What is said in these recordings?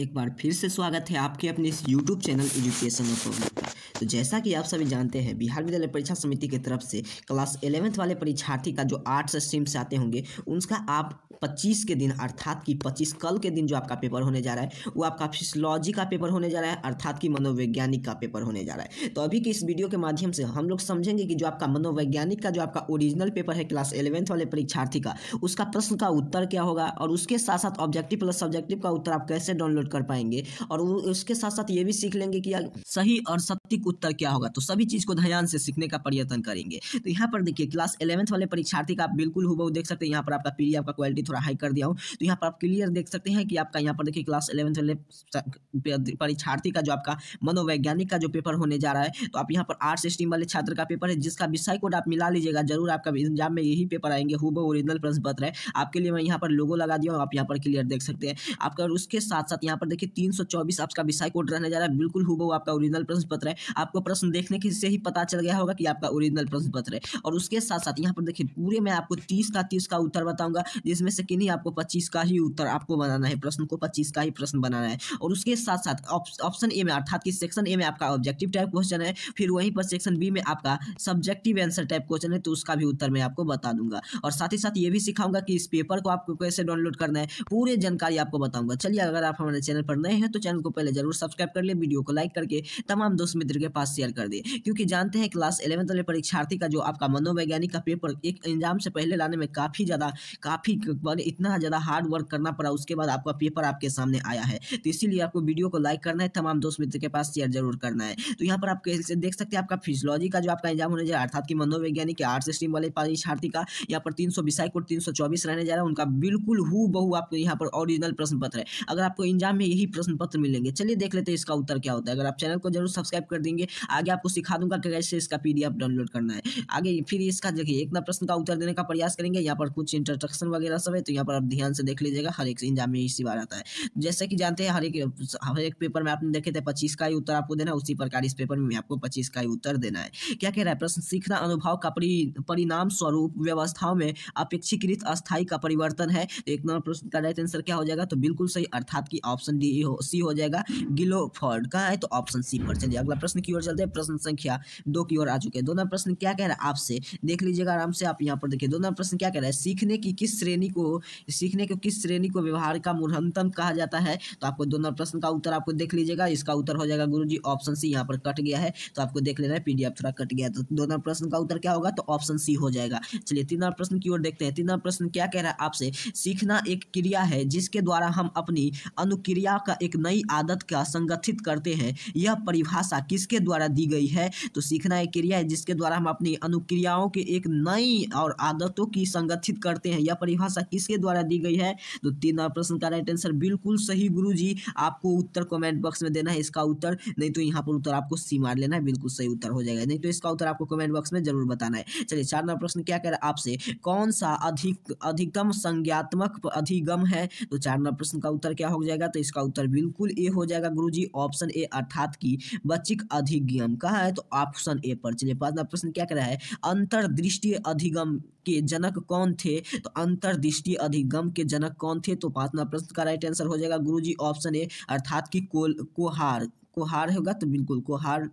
एक बार फिर से स्वागत है आपके अपने इस YouTube channel education of public तो जैसा कि आप सभी जानते हैं बिहार विद्यालय परीक्षा समिति की तरफ से क्लास एलेवेंथ वाले परीक्षार्थी का जो आर्ट्स स्ट्रीम से आते होंगे उनका आप 25 के दिन अर्थात कि 25 कल के दिन जो आपका पेपर होने जा रहा है वो आपका फिजोलॉजी का पेपर होने जा रहा है अर्थात कि मनोवैज्ञानिक का पेपर होने जा रहा है तो अभी की इस वीडियो के माध्यम से हम लोग समझेंगे कि जो आपका मनोवैज्ञानिक का जो आपका ओरिजिनल पेपर है क्लास एलेवेंथ वाले परीक्षार्थी का उसका प्रश्न का उत्तर क्या होगा और उसके साथ साथ ऑब्जेक्टिव प्लस सब्जेक्टिव का उत्तर आप कैसे डाउनलोड कर पाएंगे और उसके साथ साथ ये भी सीख लेंगे कि सही और सत्य उत्तर क्या होगा तो सभी चीज़ को ध्यान से सीखने का प्रयत्न करेंगे तो यहाँ पर देखिए क्लास इलेवंथ वाले परीक्षार्थी का आप बिल्कुल हुआ देख सकते हैं यहाँ पर आपका पीढ़ी आपका क्वालिटी थोड़ा हाई कर दिया हूँ तो यहाँ पर आप क्लियर देख सकते हैं कि आपका यहाँ पर देखिए क्लास इलेवंथ वाले परीक्षार्थी का जो आपका मनोवैज्ञानिक का जो पेपर होने जा रहा है तो आप यहाँ पर आर्ट्स स्ट्रीम वाले छात्र का पेपर है जिसका विषय कोड आप मिला लीजिएगा जरूर आपका एग्जाम में यही पेपर आएंगे हु ओरिजिनल प्रश्न पत्र है आपके लिए मैं यहाँ पर लोगो लगा दिया हूँ आप यहाँ पर क्लियर देख सकते हैं आपका उसके साथ साथ यहाँ पर देखिए तीन आपका विषय कोड रहने जा रहा है बिल्कुल हु आपका ओरिजिनल प्रश्न पत्र है आपको प्रश्न देखने की से ही पता चल गया होगा कि आपका ओरिजिनल प्रश्न पत्र है और उसके साथ साथ यहाँ पर देखिए पूरे मैं आपको तीस का तीस का उत्तर बताऊंगा जिसमें से किन्हीं आपको पच्चीस का ही उत्तर आपको बनाना है प्रश्न को पच्चीस का ही प्रश्न बनाना है और उसके साथ साथ ऑप्शन ए में अर्थात कि सेक्शन ए में आपका ऑब्जेक्टिव टाइप क्वेश्चन है फिर वहीं पर सेक्शन बी में आपका सब्जेक्टिव आंसर टाइप क्वेश्चन है तो उसका भी उत्तर मैं आपको बता दूंगा और साथ ही साथ ये भी सिखाऊंगा कि इस पेपर को आपको कैसे डाउनलोड करना है पूरी जानकारी आपको बताऊंगा चलिए अगर आप हमारे चैनल पर नए हैं तो चैनल को पहले जरूर सब्सक्राइब कर ले वीडियो को लाइक करके तमाम दोस्त मित्र के पास शेयर कर दिए क्योंकि जानते हैं क्लास इलेवंथ वाले परीक्षार्थी का जो आपका मनोवैज्ञानिक का पेपर एक एग्जाम से पहले लाने में काफ़ी ज़्यादा काफ़ी इतना ज़्यादा हार्ड वर्क करना पड़ा उसके बाद आपका पेपर आपके सामने आया है तो इसीलिए आपको वीडियो को लाइक करना है तमाम दोस्त मित्र के पास शेयर जरूर करना है तो यहाँ पर आप देख सकते हैं आपका फिजियोलॉजी का जो आपका एग्जाम होने जा रहा है अर्थात की मनोवैज्ञानिक के आर्ट्स स्ट्रीम वाले परीक्षार्थी का यहाँ पर तीन सौ विषय कोड तीन सौ चौबीस रहने जा रहा है उनका बिल्कुल हु बहु आपको यहाँ पर ओरिजिनल प्रश्न पत्र है अगर आपको एग्जाम में यही प्रश्न पत्र मिलेंगे चलिए देख लेते हैं इसका उत्तर क्या होता है अगर आप चैनल को जरूर सब्सक्राइब कर देंगे करेंगे आगे आपको सिखा दूंगा कैसे इसका पी डाउनलोड करना है आगे फिर इसका देखिए एक ना प्रश्न का उत्तर देने का प्रयास करेंगे यहाँ पर कुछ इंट्रोडक्शन वगैरह सब है तो यहाँ पर आप ध्यान से देख लीजिएगा हर एक एग्जाम में इसी बार आता है जैसे कि जानते हैं हर एक हर एक पेपर में आपने देखे थे पच्चीस का ही उत्तर आपको देना उसी प्रकार इस पेपर में आपको पच्चीस का ही उत्तर देना है क्या कह रहा है प्रश्न सीखना अनुभव का परिणाम स्वरूप व्यवस्थाओं में अपेक्षीकृत अस्थायी का परिवर्तन है तो एक नंबर प्रश्न का राइट आंसर क्या हो जाएगा तो बिल्कुल सही अर्थात की ऑप्शन डी हो सी हो जाएगा गिलोफर्ड का है तो ऑप्शन सी पर चलिए अगला प्रश्न प्रश्न की ओर चलते हैं प्रश्न संख्या दो की ओर आ चुके हैं दोनों प्रश्न क्या कह रहा है आपसे देख लीजिएगा आराम से आप यहाँ पर देखिए दोनों प्रश्न क्या कह रहा है सीखने की किस श्रेणी को सीखने को किस श्रेणी को व्यवहार का मूर्धनतम कहा जाता है तो आपको दोनों प्रश्न का उत्तर आपको देख लीजिएगा इसका उत्तर हो जाएगा गुरु ऑप्शन सी यहाँ पर कट गया है तो आपको देख लेना है पीडीएफ थोड़ा कट गया तो दोनों प्रश्न का उत्तर क्या होगा तो ऑप्शन सी हो जाएगा चलिए तीन प्रश्न की ओर देखते हैं तीन प्रश्न क्या कह रहा है आपसे सीखना एक क्रिया है जिसके द्वारा हम अपनी अनुक्रिया का एक नई आदत का संगठित करते हैं यह परिभाषा किस किसके द्वारा दी गई है तो सीखना एक क्रिया है जिसके द्वारा हम अपनी अनुक्रियाओं के एक नई और आदतों की संगठित करते हैं यह परिभाषा किसके द्वारा दी गई है तो तीन प्रश्न का राइट आंसर बिल्कुल सही गुरु जी आपको उत्तर कॉमेंट बॉक्स में देना है इसका उत्तर नहीं तो यहाँ पर उत्तर आपको सी मार लेना है बिल्कुल सही उत्तर हो जाएगा नहीं तो इसका उत्तर आपको कमेंट बॉक्स में जरूर बताना है चलिए चार नंबर प्रश्न क्या कह रहा है आपसे कौन सा अधिक अधिकतम संज्ञात्मक अधिगम है तो चार नंबर प्रश्न का उत्तर क्या हो जाएगा तो इसका उत्तर बिल्कुल ए हो जाएगा गुरुजी ऑप्शन ए अर्थात की बच्चिक अधिगम कहा है तो ऑप्शन ए पर चलिए पांचवा प्रश्न क्या कह रहा है अंतर्दृष्टि अधिगम के जनक कौन थे तो अंतर्दृष्टि अधिगम के जनक कौन थे तो पांचवा प्रश्न का राइट आंसर हो जाएगा गुरुजी ऑप्शन ए अर्थात की कोल कोहार कोहार होगा तो बिल्कुल कोहार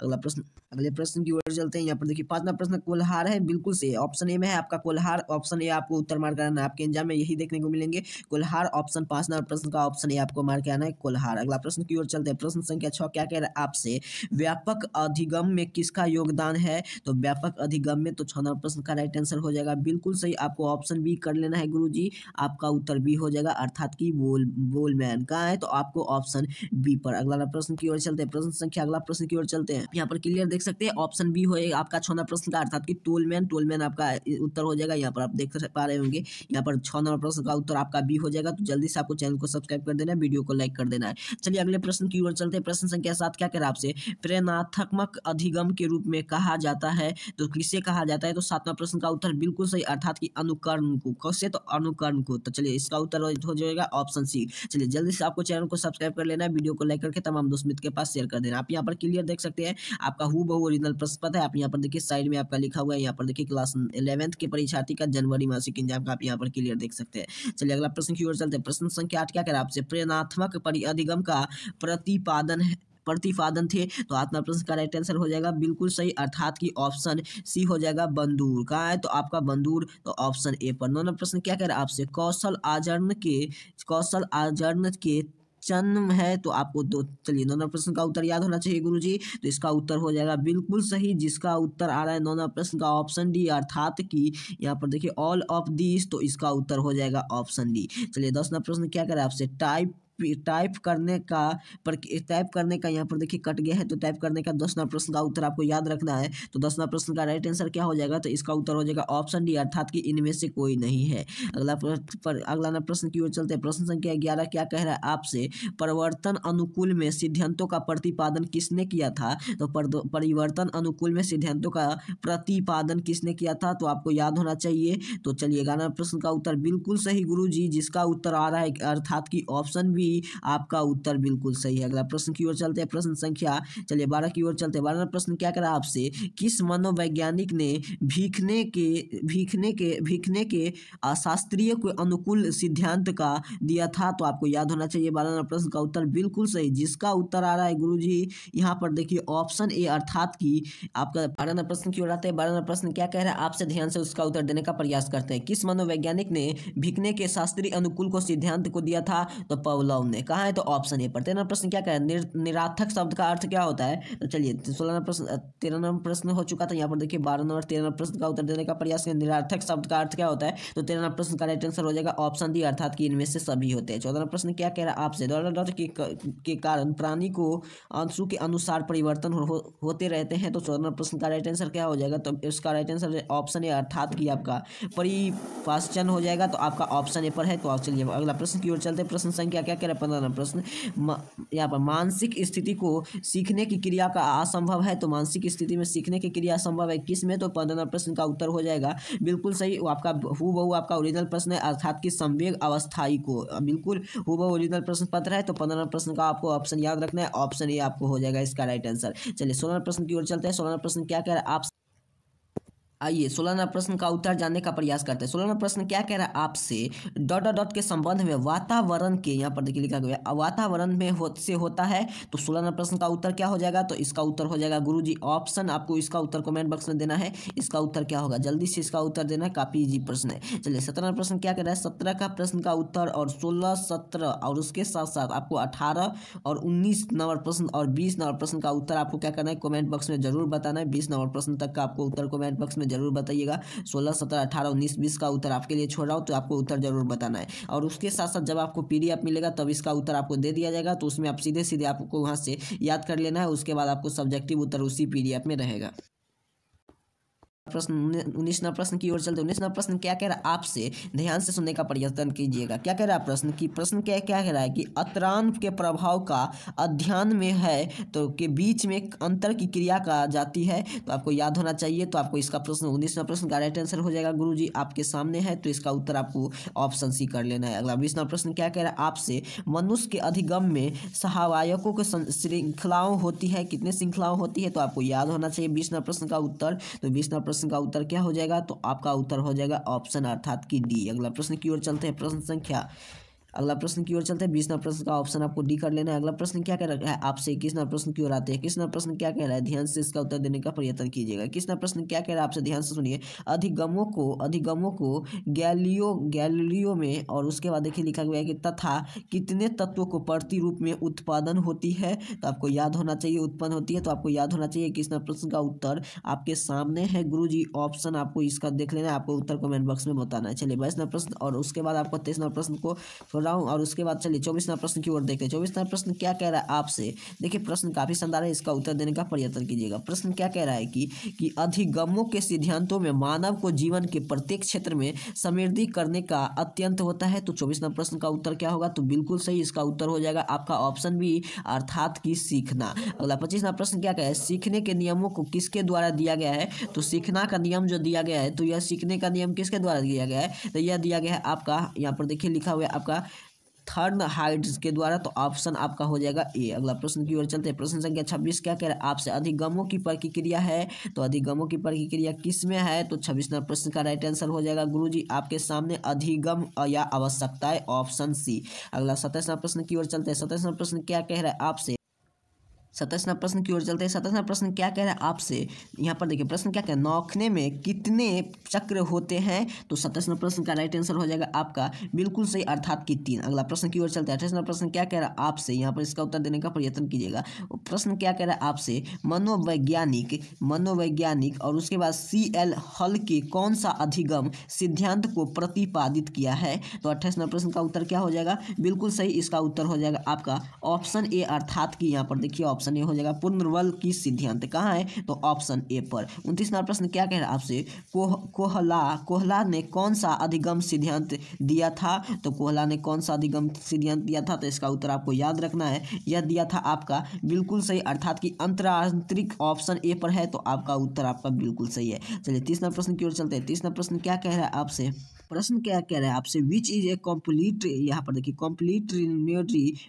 अगला प्रश्न अगले प्रश्न की ओर चलते हैं यहाँ पर देखिए पांचवा प्रश्न कोल्हार है बिल्कुल से ऑप्शन ए में है आपका कोल्हार ऑप्शन ए आपको उत्तर मार्ग आना है आपके एग्जाम में यही देखने को मिलेंगे कोल्हार ऑप्शन पांच नंबर प्रश्न का ऑप्शन ए आपको मार के आना है कोल्हार अगला प्रश्न की ओर चलते हैं प्रश्न संख्या छः क्या कह रहा है आपसे व्यापक अधिगम में किसका योगदान है तो व्यापक अधिगम में तो छः नंबर प्रश्न का राइट आंसर हो जाएगा बिल्कुल सही आपको ऑप्शन बी कर लेना है गुरु जी आपका उत्तर बी हो जाएगा अर्थात की बोल बोल मैन का है तो आपको ऑप्शन बी पर अगला प्रश्न की ओर चलते हैं प्रश्न संख्या अगला प्रश्न की ओर चलते हैं यहाँ पर क्लियर देख देख सकते हैं ऑप्शन बी होएगा आपका छः नंबर प्रश्न का अर्थात कि टोलमैन टोलमैन आपका उत्तर हो जाएगा यहाँ पर आप देख पा रहे होंगे यहाँ पर छः नंबर प्रश्न का उत्तर आपका बी हो जाएगा तो जल्दी से आपको चैनल को सब्सक्राइब कर देना है वीडियो को लाइक कर देना है चलिए अगले प्रश्न की ओर चलते हैं प्रश्न संख्या सात क्या कह रहा आपसे प्रेरणात्मक अधिगम के रूप में कहा जाता है तो किसे कहा जाता है तो सातवां प्रश्न का उत्तर बिल्कुल सही अर्थात की अनुकरण को कौशे तो अनुकरण को तो चलिए इसका उत्तर हो जाएगा ऑप्शन सी चलिए जल्दी से आपको चैनल को सब्सक्राइब कर लेना है वीडियो को लाइक करके तमाम दोस्त मित्र के पास शेयर कर देना आप यहाँ पर क्लियर देख सकते हैं आपका हु हु ओरिजिनल प्रश्न पत्र है आप यहाँ पर देखिए साइड में आपका लिखा हुआ है यहाँ पर देखिए क्लास इलेवंथ के परीक्षार्थी का जनवरी मासिक एग्जाम का आप यहाँ पर क्लियर देख सकते हैं चलिए अगला प्रश्न की ओर चलते हैं प्रश्न संख्या आठ क्या करा आपसे प्रेरणात्मक अधिगम का प्रतिपादन है प्रतिपादन थे तो आत्मा प्रश्न का राइट आंसर हो जाएगा बिल्कुल सही अर्थात कि ऑप्शन सी हो जाएगा बंदूर कहाँ है तो आपका बंदूर तो ऑप्शन ए पर नौ नंबर प्रश्न क्या कह रहा है आपसे कौशल आचरण के कौशल आचरण के जन्म है तो आपको दो चलिए नंबर प्रश्न का उत्तर याद होना चाहिए गुरु जी तो इसका उत्तर हो जाएगा बिल्कुल सही जिसका उत्तर आ रहा है नंबर प्रश्न का ऑप्शन डी अर्थात कि यहाँ पर देखिए ऑल ऑफ दिस तो इसका उत्तर हो जाएगा ऑप्शन डी चलिए नंबर प्रश्न क्या करें आपसे टाइप टाइप करने का पर टाइप करने का यहाँ पर देखिए कट गया है तो टाइप करने का दसवा प्रश्न का उत्तर आपको याद रखना है तो दसवा प्रश्न का राइट आंसर क्या हो जाएगा तो इसका उत्तर हो जाएगा ऑप्शन डी अर्थात कि इनमें से कोई नहीं है अगला पर अगला ना प्रश्न की ओर चलते हैं प्रश्न संख्या ग्यारह क्या कह रहा है आपसे परिवर्तन अनुकूल में सिद्धांतों का प्रतिपादन किसने किया था तो परिवर्तन अनुकूल में सिद्धांतों का प्रतिपादन किसने किया था तो आपको याद होना चाहिए तो चलिए ग्यारह प्रश्न का उत्तर बिल्कुल सही गुरु जी जिसका उत्तर आ रहा है अर्थात की ऑप्शन बी भी आपका उत्तर बिल्कुल सही है अगला प्रश्न की ओर चलते हैं प्रश्न संख्या चलिए बारह की ओर चलते हैं बारह प्रश्न क्या करा आपसे किस मनोवैज्ञानिक ने भीखने के भीखने के भीखने के शास्त्रीय को अनुकूल सिद्धांत का दिया था तो आपको याद होना चाहिए बारह प्रश्न का उत्तर बिल्कुल सही जिसका उत्तर आ रहा है गुरु जी यहाँ पर देखिए ऑप्शन ए अर्थात की आपका बारह नंबर प्रश्न की ओर आते हैं बारह नंबर प्रश्न क्या कह रहे हैं आपसे ध्यान से उसका उत्तर देने का प्रयास करते हैं किस मनोवैज्ञानिक ने भीखने के शास्त्रीय अनुकूल को सिद्धांत को दिया था तो पवल गौन ने कहा है तो ऑप्शन ए पर तेरह प्रश्न क्या कह निर, निरार्थक शब्द का अर्थ क्या होता है तो चलिए सोलह नंबर प्रश्न तेरह नंबर प्रश्न हो चुका था यहाँ पर देखिए बारह नंबर तेरह नंबर प्रश्न का उत्तर देने का प्रयास किया निराथक शब्द का अर्थ क्या होता है तो तेरह नंबर प्रश्न का राइट आंसर हो जाएगा ऑप्शन डी अर्थात कि इनमें से सभी होते हैं चौदह नंबर प्रश्न क्या कह रहा है आपसे के कारण प्राणी को अंशु के अनुसार परिवर्तन होते रहते हैं तो चौदह नंबर प्रश्न का राइट आंसर क्या हो जाएगा तो इसका राइट आंसर ऑप्शन ए अर्थात कि आपका परिपाश्चन हो जाएगा तो आपका ऑप्शन ए पर है तो चलिए अगला प्रश्न की ओर चलते प्रश्न संख्या क्या कह रहे पंद्रह नंबर प्रश्न यहाँ पर मानसिक स्थिति को सीखने की क्रिया का असंभव है तो मानसिक स्थिति में सीखने की क्रिया असंभव है किस में तो पंद्रह नंबर प्रश्न का उत्तर हो जाएगा बिल्कुल सही आपका हु बहु आपका ओरिजिनल प्रश्न है अर्थात की संवेग अवस्थाई को बिल्कुल हु बहु ओरिजिनल प्रश्न पत्र है तो पंद्रह नंबर प्रश्न का आपको ऑप्शन याद रखना है ऑप्शन ये आपको हो जाएगा इसका राइट आंसर चलिए सोलह प्रश्न की ओर चलते हैं सोलह प्रश्न क्या कह रहा है आप आइए सोलहवा प्रश्न का उत्तर जानने का प्रयास करते हैं सोलहवा प्रश्न क्या कह रहा है आपसे डॉट डॉट डॉट के संबंध में वातावरण के यहाँ पर देखिए लिखा गया वातावरण में हो, से होता है तो सोलहवा प्रश्न का उत्तर क्या हो जाएगा तो इसका उत्तर हो जाएगा गुरु जी ऑप्शन आपको इसका उत्तर कमेंट बॉक्स में देना है इसका उत्तर क्या होगा जल्दी से इसका उत्तर देना काफ़ी ईजी प्रश्न है चलिए सत्रह प्रश्न क्या कह रहा है सत्रह का प्रश्न का उत्तर और सोलह सत्रह और उसके साथ साथ आपको अठारह और उन्नीस नंबर प्रश्न और बीस नंबर प्रश्न का उत्तर आपको क्या करना है कॉमेंट बॉक्स में जरूर बताना है बीस नंबर प्रश्न तक का आपको उत्तर कॉमेंट बॉक्स में में ज़रूर बताइएगा सोलह सत्रह अठारह उन्नीस बीस का उत्तर आपके लिए छोड़ रहा हूँ तो आपको उत्तर जरूर बताना है और उसके साथ साथ जब आपको पी मिलेगा तब इसका उत्तर आपको दे दिया जाएगा तो उसमें आप सीधे सीधे आपको वहाँ से याद कर लेना है उसके बाद आपको सब्जेक्टिव उत्तर उसी पी में रहेगा प्रश्न उन्नीस नंबर प्रश्न की ओर चलते उन्नीस नंबर प्रश्न क्या कह रहा है आपसे ध्यान से सुनने का प्रयत्न कीजिएगा क्या कह रहा है प्रश्न की प्रश्न क्या क्या कह रहा है कि अतरान के प्रभाव का अध्ययन में है तो के बीच में अंतर की क्रिया कहा जाती है तो आपको याद होना चाहिए तो आपको इसका प्रश्न उन्नीस नंबर प्रश्न का राइट आंसर हो जाएगा गुरु जी आपके सामने है तो इसका उत्तर आपको ऑप्शन सी कर लेना है अगला बीस नंबर प्रश्न क्या कह रहा है आपसे मनुष्य के अधिगम में सहावायकों की श्रृंखलाओं होती है कितने श्रृंखलाओं होती है तो आपको याद होना चाहिए बीस नंबर प्रश्न का उत्तर तो बीस नंबर प्रश्न का उत्तर क्या हो जाएगा तो आपका उत्तर हो जाएगा ऑप्शन अर्थात की डी अगला प्रश्न की ओर चलते हैं प्रश्न संख्या अगला प्रश्न की ओर चलते हैं बीस नंबर प्रश्न का ऑप्शन आपको डी कर लेना है अगला प्रश्न क्या कह रहा है आपसे इक्कीस नंबर प्रश्न की ओर आते हैं किस नंबर प्रश्न क्या कह रहा है ध्यान से इसका उत्तर देने का प्रयत्न कीजिएगा किस नंबर प्रश्न क्या कह रहा है आपसे ध्यान से सुनिए अधिगमों को अधिगमों को गैलियो गैलियो में और उसके बाद देखिए लिखा गया है कि तथा कितने तत्वों को प्रति रूप में उत्पादन होती है तो आपको याद होना चाहिए उत्पन्न होती है तो आपको याद होना चाहिए किस नंबर प्रश्न का उत्तर आपके सामने है गुरु जी ऑप्शन आपको इसका देख लेना है आपको उत्तर कमेंट बॉक्स में बताना है चलिए बाईस नंबर प्रश्न और उसके बाद आपको तेईस नंबर प्रश्न को हूँ और उसके बाद चलिए चौबीस नंबर प्रश्न की ओर देखते हैं चौबीस नंबर प्रश्न क्या कह रहा है आपसे देखिए प्रश्न काफ़ी शानदार है इसका उत्तर देने का प्रयत्न कीजिएगा प्रश्न क्या कह रहा है कि कि अधिगमों के सिद्धांतों में मानव को जीवन के प्रत्येक क्षेत्र में समृद्धि करने का अत्यंत होता है तो चौबीस नंबर प्रश्न का उत्तर क्या होगा तो बिल्कुल सही इसका उत्तर हो जाएगा आपका ऑप्शन भी अर्थात की सीखना अगला पच्चीस नंबर प्रश्न क्या कह सीखने के नियमों को किसके द्वारा दिया गया है तो सीखना का नियम जो दिया गया है तो यह सीखने का नियम किसके द्वारा दिया गया है तो यह दिया गया है आपका यहाँ पर देखिए लिखा हुआ है आपका थर्ड हाइड्स के द्वारा तो ऑप्शन आपका हो जाएगा ए अगला प्रश्न की ओर चलते हैं प्रश्न संख्या छब्बीस क्या कह रहा है आपसे अधिगमों की प्रतिक्रिया है तो अधिगमों की प्रतिक्रिया किस में है तो छब्बीस नंबर प्रश्न का राइट आंसर हो जाएगा गुरु जी आपके सामने अधिगम या आवश्यकता है ऑप्शन सी अगला सत्ताईस प्रश्न की ओर चलते हैं सत्ताईस प्रश्न क्या कह रहा है आपसे सत्ताईस नंबर प्रश्न की ओर चलते हैं सत्ताईस नंबर प्रश्न क्या कह रहा है आपसे यहाँ पर देखिए प्रश्न क्या कह रहा है नौखने में कितने चक्र होते हैं तो नंबर प्रश्न का राइट आंसर हो जाएगा आपका बिल्कुल सही अर्थात कि तीन अगला प्रश्न की ओर चलते हैं नंबर प्रश्न क्या कह रहा है आपसे यहाँ पर इसका उत्तर देने का प्रयत्न कीजिएगा प्रश्न क्या कह रहा है आपसे मनोवैज्ञानिक मनोवैज्ञानिक और उसके बाद सी एल हल के कौन सा अधिगम सिद्धांत को प्रतिपादित किया है तो नंबर प्रश्न का उत्तर क्या हो जाएगा बिल्कुल सही इसका उत्तर हो जाएगा आपका ऑप्शन ए अर्थात की यहाँ पर देखिए ऑप्शन ऑप्शन ए हो जाएगा पूर्ण की सिद्धांत कहाँ है तो ऑप्शन ए पर उनतीस नंबर प्रश्न क्या कह रहा है आपसे कोह कोहला कोहला ने कौन सा अधिगम सिद्धांत दिया था तो कोहला ने कौन सा अधिगम सिद्धांत दिया था तो इसका उत्तर आपको याद रखना है यह दिया था आपका बिल्कुल सही अर्थात कि अंतरांतरिक ऑप्शन ए पर है तो आपका उत्तर आपका बिल्कुल सही है चलिए तीस नंबर प्रश्न की ओर चलते हैं तीस नंबर प्रश्न क्या कह रहा है आपसे प्रश्न क्या कह रहा है आपसे विच इज ए कॉम्प्लीट यहाँ पर देखिए कॉम्प्लीट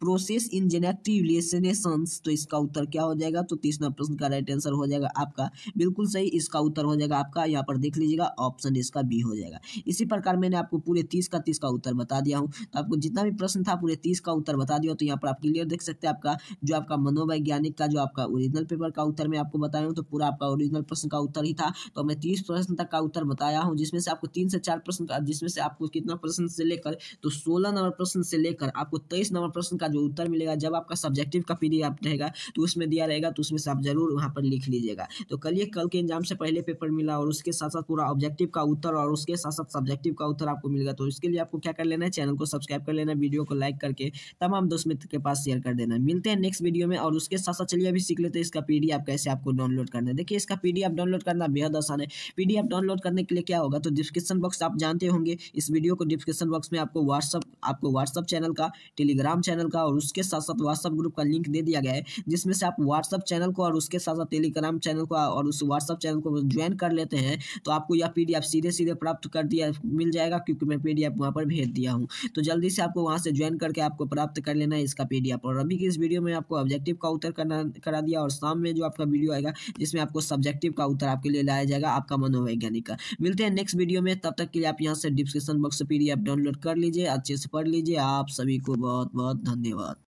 प्रोसेस इन जेनेटिव रिलेशनेशन तो इसका इसका उत्तर क्या हो जाएगा तो तीस नंबर प्रश्न का राइट आंसर हो जाएगा आपका बिल्कुल सही इसका उत्तर हो जाएगा आपका यहाँ पर देख लीजिएगा ऑप्शन इसका बी हो जाएगा इसी प्रकार मैंने आपको पूरे तीस का तीस का उत्तर बता दिया हूँ तो आपको जितना भी प्रश्न था पूरे तीस का उत्तर बता दिया तो यहाँ पर आप क्लियर देख सकते हैं आपका जो आपका मनोवैज्ञानिक का जो आपका ओरिजिनल पेपर का उत्तर मैं आपको बताया हूँ तो पूरा आपका ओरिजिनल प्रश्न का उत्तर ही था तो मैं तीस प्रश्न तक का उत्तर बताया हूँ जिसमें से आपको तीन से चार प्रश्न का जिसमें से आपको कितना प्रश्न से लेकर तो सोलह नंबर प्रश्न से लेकर आपको तेईस नंबर प्रश्न का जो उत्तर मिलेगा जब आपका सब्जेक्टिव का पीरियड रहेगा तो उसमें दिया रहेगा तो उसमें से आप जरूर वहाँ पर लिख लीजिएगा तो कल ये कल के एग्जाम से पहले पेपर मिला और उसके साथ साथ पूरा ऑब्जेक्टिव का उत्तर और उसके साथ साथ सब्जेक्टिव का उत्तर आपको मिलेगा तो इसके लिए आपको क्या कर लेना है चैनल को सब्सक्राइब कर लेना वीडियो को लाइक करके तमाम दोस्त मित्र के पास शेयर कर देना मिलते हैं नेक्स्ट वीडियो में और उसके साथ साथ चलिए अभी सीख लेते हैं इसका पी कैसे आपको डाउनलोड करना है देखिए इसका पी डाउनलोड करना बेहद आसान है पी डाउनलोड करने के लिए क्या होगा तो डिस्क्रिप्शन बॉक्स आप जानते होंगे इस वीडियो को डिस्क्रिप्शन बॉक्स में आपको व्हाट्सअप आपको व्हाट्सअप चैनल का टेलीग्राम चैनल का और उसके साथ साथ व्हाट्सअप ग्रुप का लिंक दे दिया गया है जिस जिसमें से आप व्हाट्सअप चैनल को और उसके साथ साथ टेलीग्राम चैनल को और उस व्हाट्सअप चैनल को ज्वाइन कर लेते हैं तो आपको यह पी सीधे सीधे प्राप्त कर दिया मिल जाएगा क्योंकि मैं पी डी वहाँ पर भेज दिया हूँ तो जल्दी से आपको वहाँ से ज्वाइन करके आपको प्राप्त कर लेना है इसका पी और अभी की इस वीडियो में आपको ऑब्जेक्टिव का उत्तर करना करा दिया और शाम में जो आपका वीडियो आएगा जिसमें आपको सब्जेक्टिव का उत्तर आपके लिए लाया जाएगा आपका मनोवैज्ञानिक का मिलते हैं नेक्स्ट वीडियो में तब तक के लिए आप यहाँ से डिस्क्रिप्शन बॉक्स से पी डाउनलोड कर लीजिए अच्छे से पढ़ लीजिए आप सभी को बहुत बहुत धन्यवाद